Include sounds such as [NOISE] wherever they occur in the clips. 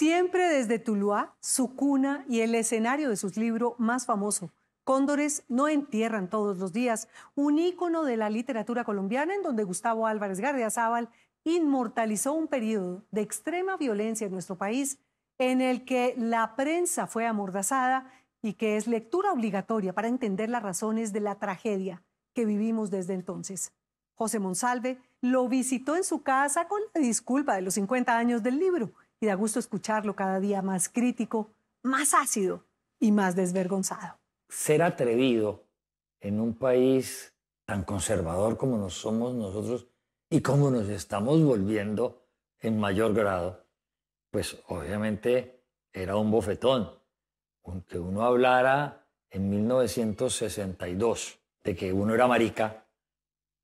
Siempre desde Tuluá, su cuna y el escenario de sus libros más famosos, Cóndores no entierran todos los días, un ícono de la literatura colombiana en donde Gustavo Álvarez Gardeazábal inmortalizó un periodo de extrema violencia en nuestro país en el que la prensa fue amordazada y que es lectura obligatoria para entender las razones de la tragedia que vivimos desde entonces. José Monsalve lo visitó en su casa con la disculpa de los 50 años del libro y da gusto escucharlo cada día más crítico, más ácido y más desvergonzado. Ser atrevido en un país tan conservador como nos somos nosotros y como nos estamos volviendo en mayor grado, pues obviamente era un bofetón. Aunque uno hablara en 1962 de que uno era marica,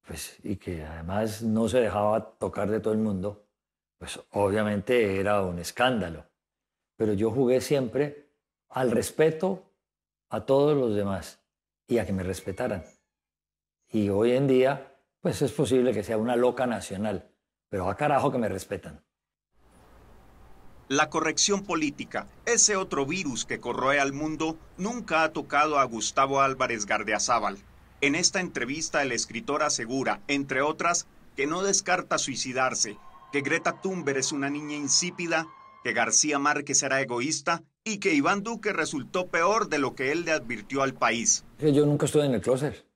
pues, y que además no se dejaba tocar de todo el mundo, pues obviamente era un escándalo. Pero yo jugué siempre al respeto a todos los demás y a que me respetaran. Y hoy en día, pues es posible que sea una loca nacional, pero a carajo que me respetan. La corrección política, ese otro virus que corroe al mundo, nunca ha tocado a Gustavo Álvarez Gardeazábal. En esta entrevista el escritor asegura, entre otras, que no descarta suicidarse que Greta Thunberg es una niña insípida, que García Márquez era egoísta y que Iván Duque resultó peor de lo que él le advirtió al país. Yo nunca estuve en el closet. [LAUGHS]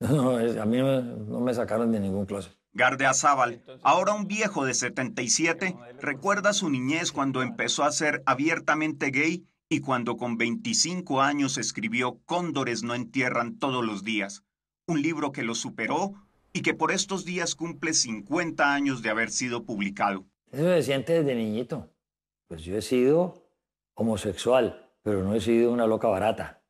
No, a mí no, me sacaron de ningún closet. Garde Azábal, ahora un viejo de 77, recuerda su niñez cuando empezó a ser abiertamente gay y cuando con 25 años escribió Cóndores no entierran todos los días, un libro que lo superó y que por estos días cumple 50 años de haber sido publicado. Eso decía siente desde niñito. Pues yo he sido homosexual, pero no he sido una loca barata.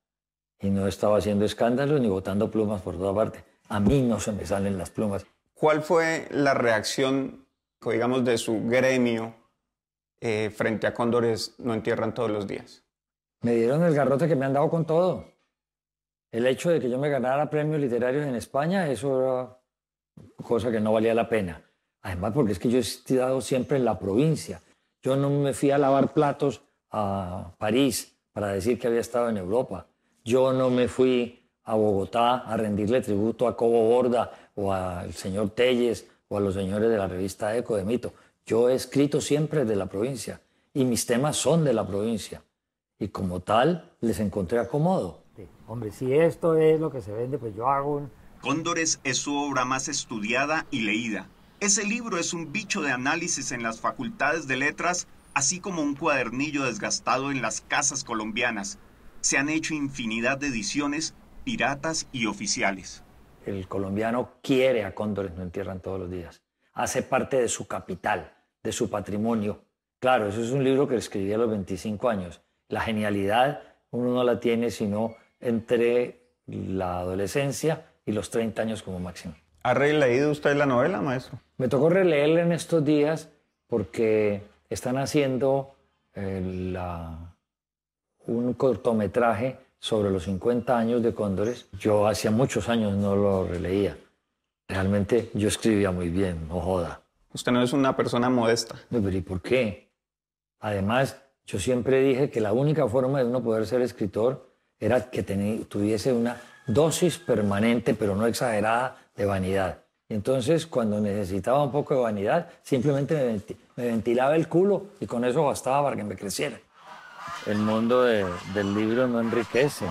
Y no he estado haciendo escándalos ni botando plumas por toda parte. A mí no se me salen las plumas. ¿Cuál fue la reacción, digamos, de su gremio eh, frente a Cóndores no entierran todos los días? Me dieron el garrote que me han dado con todo. El hecho de que yo me ganara premios literarios en España, eso era cosa que no valía la pena. Además, porque es que yo he estudiado siempre en la provincia. Yo no me fui a lavar platos a París para decir que había estado en Europa. Yo no me fui a Bogotá a rendirle tributo a Cobo Borda o al señor Telles o a los señores de la revista Eco de Mito. Yo he escrito siempre de la provincia y mis temas son de la provincia. Y como tal, les encontré acomodo. Hombre, si esto es lo que se vende, pues yo hago un Cóndores es su obra más estudiada y leída. Ese libro es un bicho de análisis en las facultades de letras, así como un cuadernillo desgastado en las casas colombianas. Se han hecho infinidad de ediciones, piratas y oficiales. El colombiano quiere a Cóndores, no entierran todos los días. Hace parte de su capital, de su patrimonio. Claro, eso es un libro que escribí a los 25 años. La genialidad uno no la tiene sino entre la adolescencia y los 30 años como máximo. ¿Ha releído usted la novela, maestro? Me tocó releerla en estos días porque están haciendo eh, un cortometraje sobre los 50 años de Cóndores. Yo hacía muchos años no lo releía. Realmente yo escribía muy bien, no joda. Usted no es una persona modesta. No, ¿y por qué? Además, yo siempre dije que la única forma de uno poder ser escritor era que tuviese una dosis permanente, pero no exagerada, de vanidad. ...y Entonces, cuando necesitaba un poco de vanidad, simplemente me, ventilaba el culo y con eso bastaba para que me creciera. El mundo del libro no enriquece.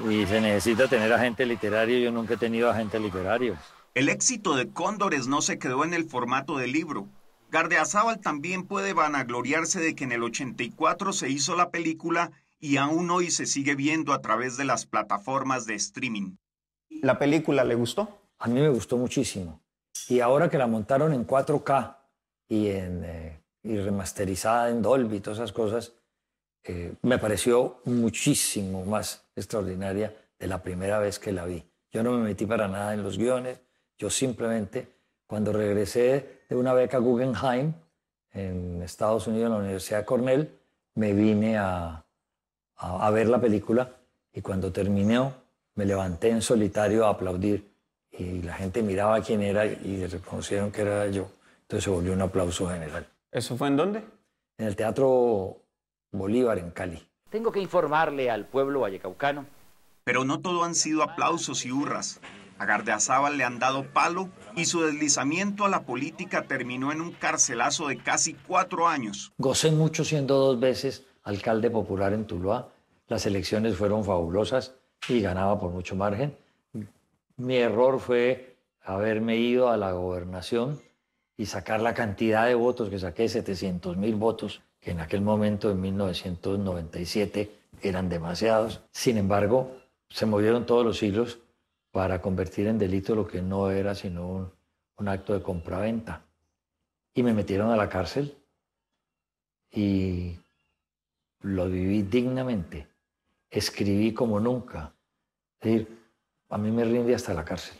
Y se necesita tener agente literario. Yo nunca he tenido agente literario. El éxito de Cóndores no se quedó en el formato del libro. gardeazabal también puede vanagloriarse de que en el 84 se hizo la película y aún hoy se sigue viendo a través de las plataformas de streaming. ¿La película le gustó? A mí me gustó muchísimo. Y ahora que la montaron en 4K y, en, eh, y remasterizada en Dolby y todas esas cosas, eh, me pareció muchísimo más extraordinaria de la primera vez que la vi. Yo no me metí para nada en los guiones, yo simplemente cuando regresé de una beca Guggenheim en Estados Unidos, en la Universidad de Cornell, me vine a, a, ver la película y cuando terminó me levanté en solitario a aplaudir y la gente miraba quién era y reconocieron que era yo. Entonces se volvió un aplauso general. ¿Eso fue en dónde? En el Teatro Bolívar, en Cali. Tengo que informarle al pueblo vallecaucano. Pero no todo han sido aplausos y hurras. A Gardeazábal le han dado palo y su deslizamiento a la política terminó en un carcelazo de casi cuatro años. Gocé mucho siendo dos veces alcalde popular en Tuluá. Las elecciones fueron fabulosas y ganaba por mucho margen. Mi error fue haberme ido a la gobernación y sacar la cantidad de votos que saqué, 700 mil votos, que en aquel momento, en 1997, eran demasiados. Sin embargo, se movieron todos los hilos para convertir en delito lo que no era sino un, un acto de compraventa. Y me metieron a la cárcel y lo viví dignamente, escribí como nunca. Es decir, a mí me rinde hasta la cárcel.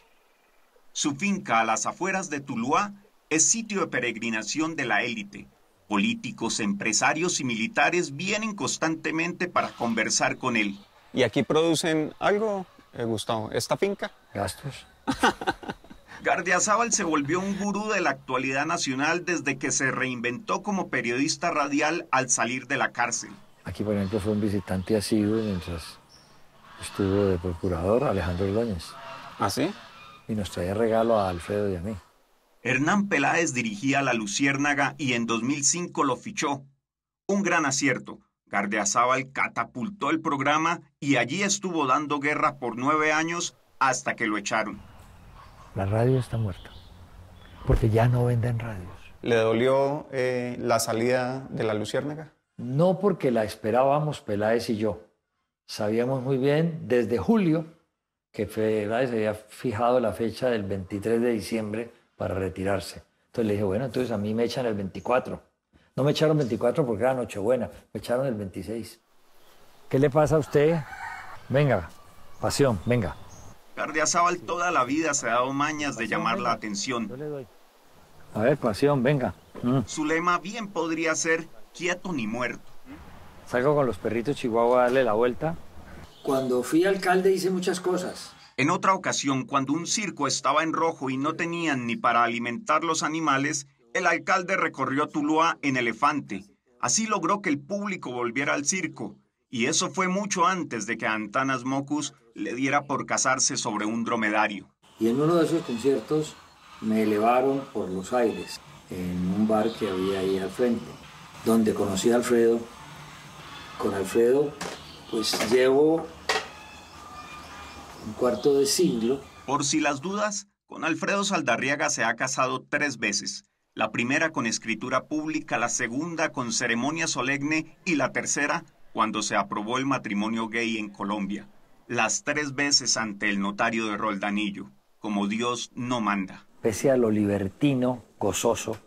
Su finca a las afueras de Tuluá es sitio de peregrinación de la élite. Políticos, empresarios y militares vienen constantemente para conversar con él. ¿Y aquí producen algo, eh, Gustavo? ¿Esta finca? Gastos. [LAUGHS] Gardiazabal se volvió un gurú de la actualidad nacional desde que se reinventó como periodista radial al salir de la cárcel. Aquí, por ejemplo, fue un visitante asiduo mientras estuvo de procurador Alejandro Ordóñez. ¿Ah, sí? Y nos traía regalo a Alfredo y a mí. Hernán Peláez dirigía La Luciérnaga y en 2005 lo fichó. Un gran acierto. Gardeazábal catapultó el programa y allí estuvo dando guerra por nueve años hasta que lo echaron. La radio está muerta, porque ya no venden radios. ¿Le dolió eh, la salida de la Luciérnaga? No porque la esperábamos Peláez y yo. Sabíamos muy bien desde julio que Peláez había fijado la fecha del 23 de diciembre para retirarse. Entonces le dije, bueno, entonces a mí me echan el 24. No me echaron el 24 porque era Nochebuena, me echaron el 26. ¿Qué le pasa a usted? Venga, pasión, venga. Cardiazabal toda la vida se ha dado mañas de llamar la atención. A ver, pasión, venga. Mm. Su lema bien podría ser quieto ni muerto. Salgo con los perritos chihuahua a darle la vuelta. Cuando fui alcalde hice muchas cosas. En otra ocasión, cuando un circo estaba en rojo y no tenían ni para alimentar los animales, el alcalde recorrió Tuluá en elefante. Así logró que el público volviera al circo. Y eso fue mucho antes de que Antanas Mocus le diera por casarse sobre un dromedario. Y en uno de esos conciertos me elevaron por los aires en un bar que había ahí al frente, donde conocí a Alfredo. Con Alfredo pues llevo un cuarto de siglo. Por si las dudas, con Alfredo Saldarriaga se ha casado tres veces. La primera con escritura pública, la segunda con ceremonia solemne y la tercera cuando se aprobó el matrimonio gay en Colombia las tres veces ante el notario de Roldanillo, como Dios no manda. Pese a lo libertino, gozoso,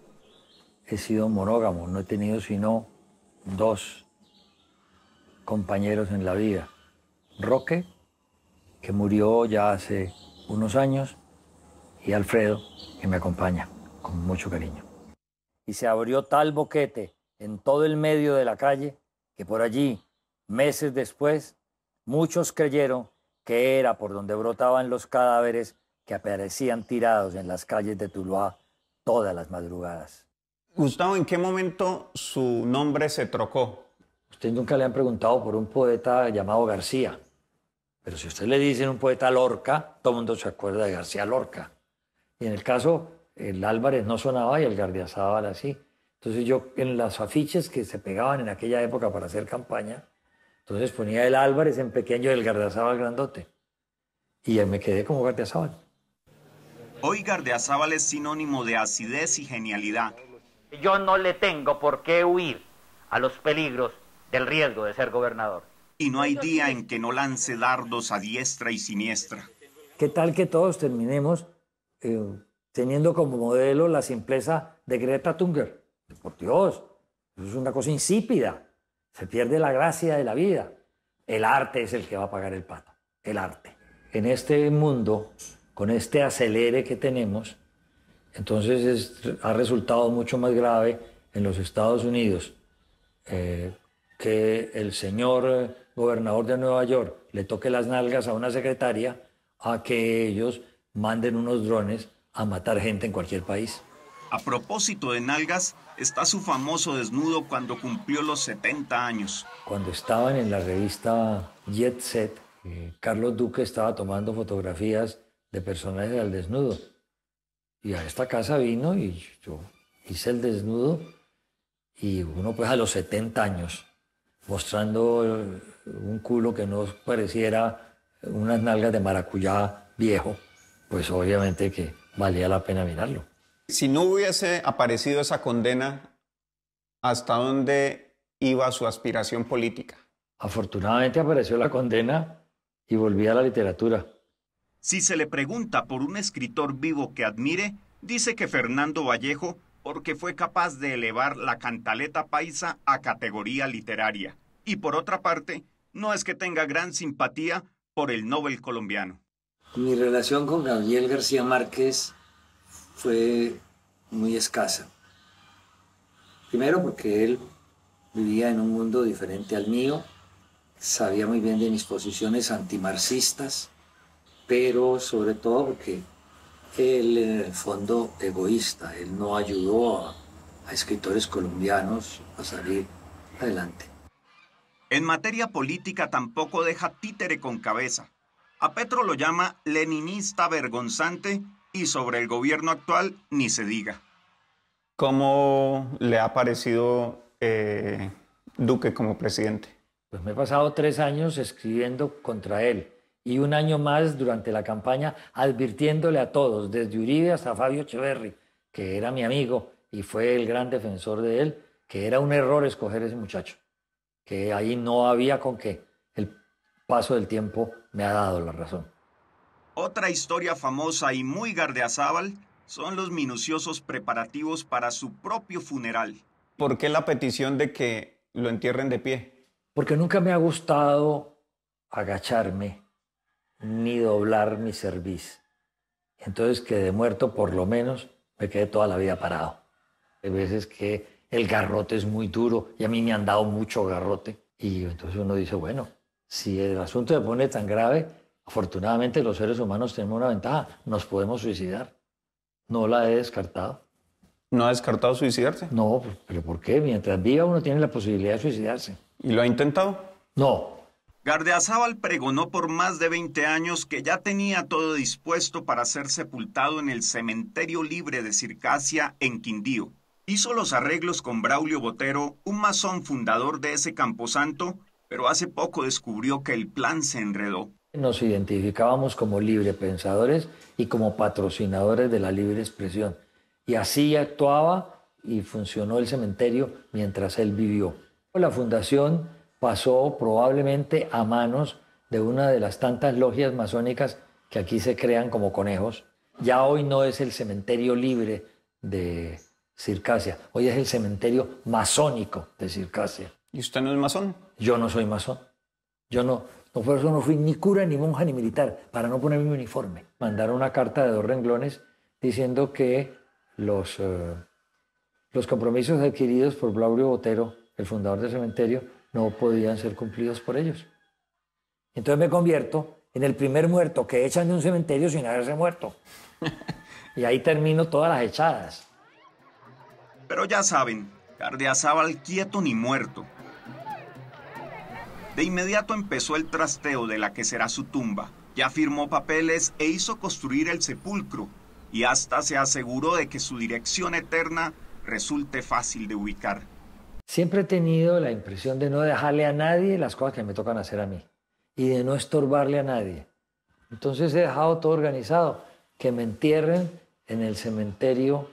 he sido monógamo, no he tenido sino dos compañeros en la vida. Roque, que murió ya hace unos años, y Alfredo, que me acompaña con mucho cariño. Y se abrió tal boquete en todo el medio de la calle que por allí, meses después, Muchos creyeron que era por donde brotaban los cadáveres que aparecían tirados en las calles de Tuluá todas las madrugadas. Gustavo, ¿en qué momento su nombre se trocó? Usted nunca le han preguntado por un poeta llamado García, pero si usted le dice un poeta Lorca, todo el mundo se acuerda de García Lorca. Y en el caso, el Álvarez no sonaba y el gardiazábal así. Entonces yo en las afiches que se pegaban en aquella época para hacer campaña, entonces ponía el Álvarez en pequeño y el Gardeazábal grandote. Y ya me quedé como Gardeazábal. Hoy Gardeazábal es sinónimo de acidez y genialidad. Yo no le tengo por qué huir a los peligros del riesgo de ser gobernador. Y no hay día en que no lance dardos a diestra y siniestra. ¿Qué tal que todos terminemos eh, teniendo como modelo la simpleza de Greta Thunberg? Por Dios, eso es una cosa insípida. Se pierde la gracia de la vida. El arte es el que va a pagar el pato. El arte. En este mundo, con este acelere que tenemos, entonces ha resultado mucho más grave en los Estados Unidos eh, que el señor eh, gobernador de Nueva York le toque las nalgas a una secretaria a que ellos manden unos drones a matar gente en cualquier país. A propósito de nalgas, está su famoso desnudo cuando cumplió los 70 años. Cuando estaban en la revista Jet Set, eh, Carlos Duque estaba tomando fotografías de personajes al desnudo. Y a esta casa vino y yo hice el desnudo y uno pues a los 70 años, mostrando eh, un culo que no pareciera unas nalgas de maracuyá viejo, pues obviamente que valía la pena mirarlo. Si no hubiese aparecido esa condena, ¿hasta dónde iba su aspiración política? Afortunadamente apareció la condena y volví a la literatura. Si se le pregunta por un escritor vivo que admire, dice que Fernando Vallejo porque fue capaz de elevar la cantaleta paisa a categoría literaria. Y por otra parte, no es que tenga gran simpatía por el Nobel colombiano. Mi relación con Gabriel García Márquez fue muy escasa. Primero porque él vivía en un mundo diferente al mío, sabía muy bien de mis posiciones antimarxistas, pero sobre todo porque él en el fondo egoísta, él no ayudó a, a escritores colombianos a salir adelante. En materia política tampoco deja títere con cabeza. A Petro lo llama leninista vergonzante y sobre el gobierno actual ni se diga. ¿Cómo le ha parecido eh, Duque como presidente? Pues me he pasado tres años escribiendo contra él y un año más durante la campaña advirtiéndole a todos, desde Uribe hasta Fabio Echeverri, que era mi amigo y fue el gran defensor de él, que era un error escoger ese muchacho, que ahí no había con qué. El paso del tiempo me ha dado la razón. Otra historia famosa y muy gardeazábal son los minuciosos preparativos para su propio funeral. ¿Por qué la petición de que lo entierren de pie? Porque nunca me ha gustado agacharme ni doblar mi cerviz. Entonces que de muerto, por lo menos me quedé toda la vida parado. Hay veces que el garrote es muy duro y a mí me han dado mucho garrote. Y entonces uno dice, bueno, si el asunto se pone tan grave, Afortunadamente los seres humanos tenemos una ventaja, nos podemos suicidar. No la he descartado. ¿No ha descartado suicidarse? No, pues, pero ¿por qué? Mientras viva uno tiene la posibilidad de suicidarse. ¿Y lo ha intentado? No. Gardeazábal pregonó por más de 20 años que ya tenía todo dispuesto para ser sepultado en el cementerio libre de Circasia, en Quindío. Hizo los arreglos con Braulio Botero, un masón fundador de ese camposanto, pero hace poco descubrió que el plan se enredó nos identificábamos como libre pensadores y como patrocinadores de la libre expresión. Y así actuaba y funcionó el cementerio mientras él vivió. La fundación pasó probablemente a manos de una de las tantas logias masónicas que aquí se crean como conejos. Ya hoy no es el cementerio libre de Circasia, hoy es el cementerio masónico de Circasia. ¿Y usted no es masón? Yo no soy masón. Yo no, no, por eso no fui ni cura, ni monja, ni militar, para no poner mi uniforme. Mandaron una carta de dos renglones diciendo que los, eh, los compromisos adquiridos por Blaurio Botero, el fundador del cementerio, no podían ser cumplidos por ellos. Entonces me convierto en el primer muerto que echan de un cementerio sin haberse muerto. [LAUGHS] y ahí termino todas las echadas. Pero ya saben, cardiazabal quieto ni muerto. De inmediato empezó el trasteo de la que será su tumba. Ya firmó papeles e hizo construir el sepulcro, y hasta se aseguró de que su dirección eterna resulte fácil de ubicar. Siempre he tenido la impresión de no dejarle a nadie las cosas que me tocan hacer a mí y de no estorbarle a nadie. Entonces he dejado todo organizado, que me entierren en el cementerio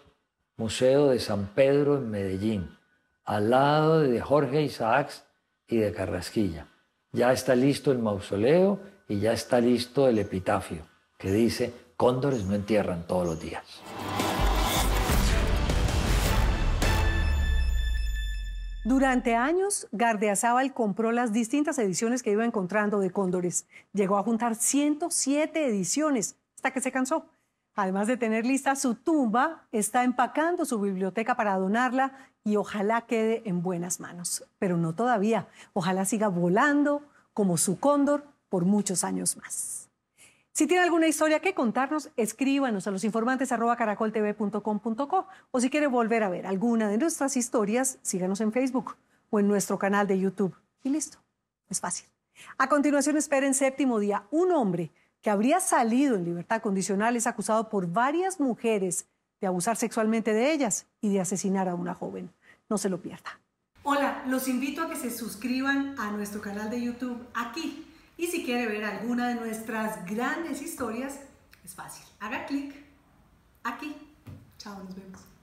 Museo de San Pedro en Medellín, al lado de Jorge Isaacs y de Carrasquilla ya está listo el mausoleo y ya está listo el epitafio que dice, cóndores no entierran todos los días. Durante años, Gardeazábal compró las distintas ediciones que iba encontrando de Cóndores. Llegó a juntar 107 ediciones hasta que se cansó Además de tener lista su tumba, está empacando su biblioteca para donarla y ojalá quede en buenas manos. Pero no todavía. Ojalá siga volando como su cóndor por muchos años más. Si tiene alguna historia que contarnos, escríbanos a los losinformantes.caracoltv.com.co o si quiere volver a ver alguna de nuestras historias, síganos en Facebook o en nuestro canal de YouTube. Y listo, es fácil. A continuación, esperen séptimo día. Un hombre que habría salido en libertad condicional es acusado por varias mujeres de abusar sexualmente de ellas y de asesinar a una joven. No se lo pierda. Hola, los invito a que se suscriban a nuestro canal de YouTube aquí. Y si quiere ver alguna de nuestras grandes historias, es fácil. Haga clic aquí. Chao, nos vemos.